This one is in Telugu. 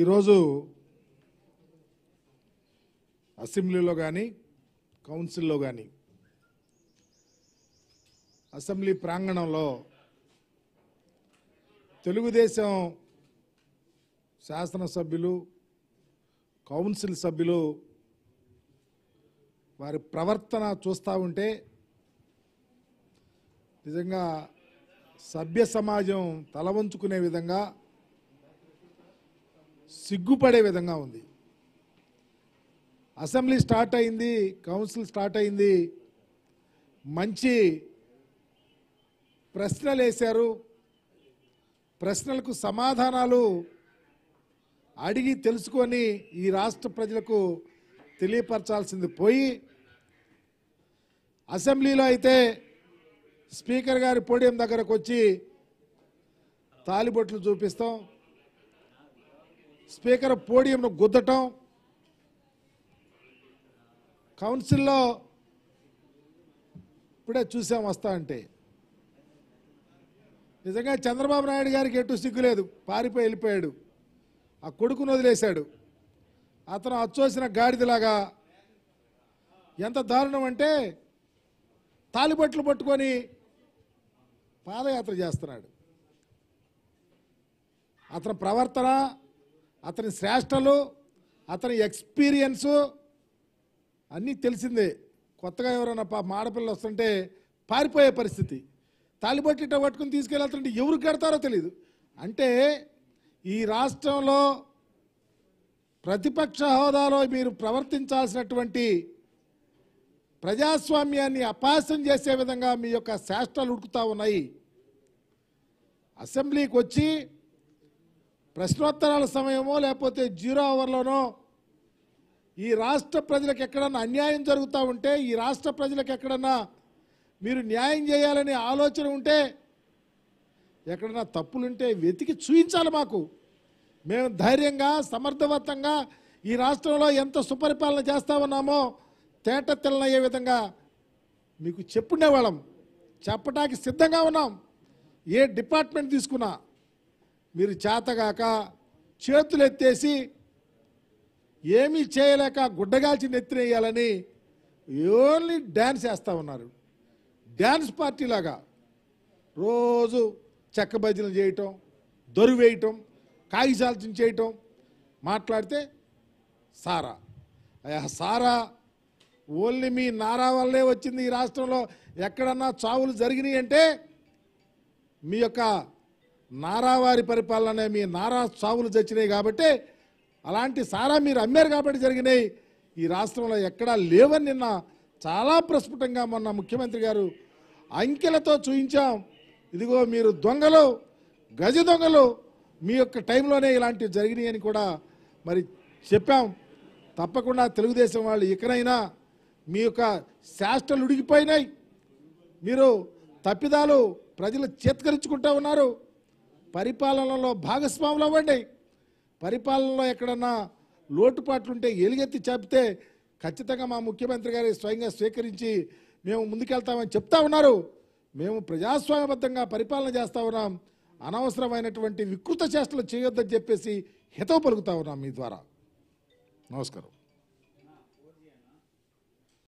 ఈరోజు అసెంబ్లీలో కానీ కౌన్సిల్లో కానీ అసెంబ్లీ ప్రాంగణంలో తెలుగుదేశం శాసనసభ్యులు కౌన్సిల్ సభ్యులు వారి ప్రవర్తన చూస్తూ ఉంటే నిజంగా సభ్య సమాజం తలవంచుకునే విధంగా సిగ్గుపడే విధంగా ఉంది అసెంబ్లీ స్టార్ట్ అయింది కౌన్సిల్ స్టార్ట్ అయింది మంచి ప్రశ్నలు వేశారు ప్రశ్నలకు సమాధానాలు అడిగి తెలుసుకొని ఈ రాష్ట్ర ప్రజలకు తెలియపరచాల్సింది పోయి అసెంబ్లీలో అయితే స్పీకర్ గారి పోడియం దగ్గరకు వచ్చి తాలిబొట్లు చూపిస్తాం స్పీకర్ పోడియంను గుద్దటం కౌన్సిల్లో ఇప్పుడే చూసాం వస్తా అంటే నిజంగా చంద్రబాబు నాయుడు గారికి ఎటు సిగ్గులేదు పారిపోయి వెళ్ళిపోయాడు ఆ కొడుకును వదిలేశాడు అతను అచ్చోసిన గాడిదలాగా ఎంత దారుణం అంటే తాలిబట్లు పట్టుకొని పాదయాత్ర చేస్తున్నాడు అతని ప్రవర్తన అతని శ్రేష్టలు అతని ఎక్స్పీరియన్సు అన్నీ తెలిసిందే కొత్తగా ఎవరైనా మాడపిల్లలు వస్తుంటే పారిపోయే పరిస్థితి తాలిబట్లు ఇట్లా పట్టుకుని తీసుకెళ్ళాలంటే ఎవరు కడతారో తెలియదు అంటే ఈ రాష్ట్రంలో ప్రతిపక్ష హోదాలో మీరు ప్రవర్తించాల్సినటువంటి ప్రజాస్వామ్యాన్ని అపాసం చేసే విధంగా మీ యొక్క శాస్త్రాలు ఉడుకుతూ ఉన్నాయి అసెంబ్లీకి వచ్చి ప్రశ్నోత్తరాల సమయమో లేకపోతే జీరో అవర్లోనో ఈ రాష్ట్ర ప్రజలకు ఎక్కడన్నా అన్యాయం జరుగుతూ ఉంటే ఈ రాష్ట్ర ప్రజలకు ఎక్కడన్నా మీరు న్యాయం చేయాలనే ఆలోచన ఉంటే ఎక్కడన్నా తప్పులుంటే వెతికి చూయించాలి మాకు మేము ధైర్యంగా సమర్థవంతంగా ఈ రాష్ట్రంలో ఎంత సుపరిపాలన చేస్తా ఉన్నామో తేట తెల్లనయ్యే విధంగా మీకు చెప్పుండేవాళ్ళం చెప్పడానికి సిద్ధంగా ఉన్నాం ఏ డిపార్ట్మెంట్ తీసుకున్నా మీరు చేతగాక చేతులు ఎత్తేసి ఏమీ చేయలేక గుడ్డగాల్చి నెత్తినేయాలని ఓన్లీ డ్యాన్స్ వేస్తూ ఉన్నారు డ్యాన్స్ పార్టీలాగా రోజు చెక్క భజనలు చేయటం దొరివేయటం కాగిజాల్చిన చేయటం మాట్లాడితే సారా అయ్యా సారా ఓన్లీ మీ నారా వల్లే వచ్చింది ఈ రాష్ట్రంలో ఎక్కడన్నా చావులు జరిగినాయి అంటే మీ యొక్క నారావారి పరిపాలన మీ నారా చావులు తెచ్చినాయి కాబట్టి అలాంటి సారా మీరు అమ్మారు కాబట్టి జరిగినాయి ఈ రాష్ట్రంలో ఎక్కడా లేవని నిన్న చాలా ప్రస్ఫుటంగా మొన్న ముఖ్యమంత్రి గారు అంకెలతో చూయించాం ఇదిగో మీరు దొంగలు గజ దొంగలు మీ యొక్క టైంలోనే ఇలాంటివి జరిగినాయి అని కూడా మరి చెప్పాం తప్పకుండా తెలుగుదేశం వాళ్ళు ఇకనైనా మీ యొక్క శాస్త్రలు ఉడిగిపోయినాయి మీరు తప్పిదాలు ప్రజలు చేతకరించుకుంటూ ఉన్నారు పరిపాలనలో భాగస్వాములు అవ్వండి పరిపాలనలో ఎక్కడన్నా లోటుపాట్లుంటే ఎలుగెత్తి చెప్తే ఖచ్చితంగా మా ముఖ్యమంత్రి గారి స్వయంగా స్వీకరించి మేము ముందుకెళ్తామని చెప్తా ఉన్నారు మేము ప్రజాస్వామ్యబద్ధంగా పరిపాలన చేస్తూ ఉన్నాం అనవసరమైనటువంటి వికృత చేష్టలు చేయొద్దని చెప్పేసి హితవు పలుకుతా ఉన్నాం మీ ద్వారా నమస్కారం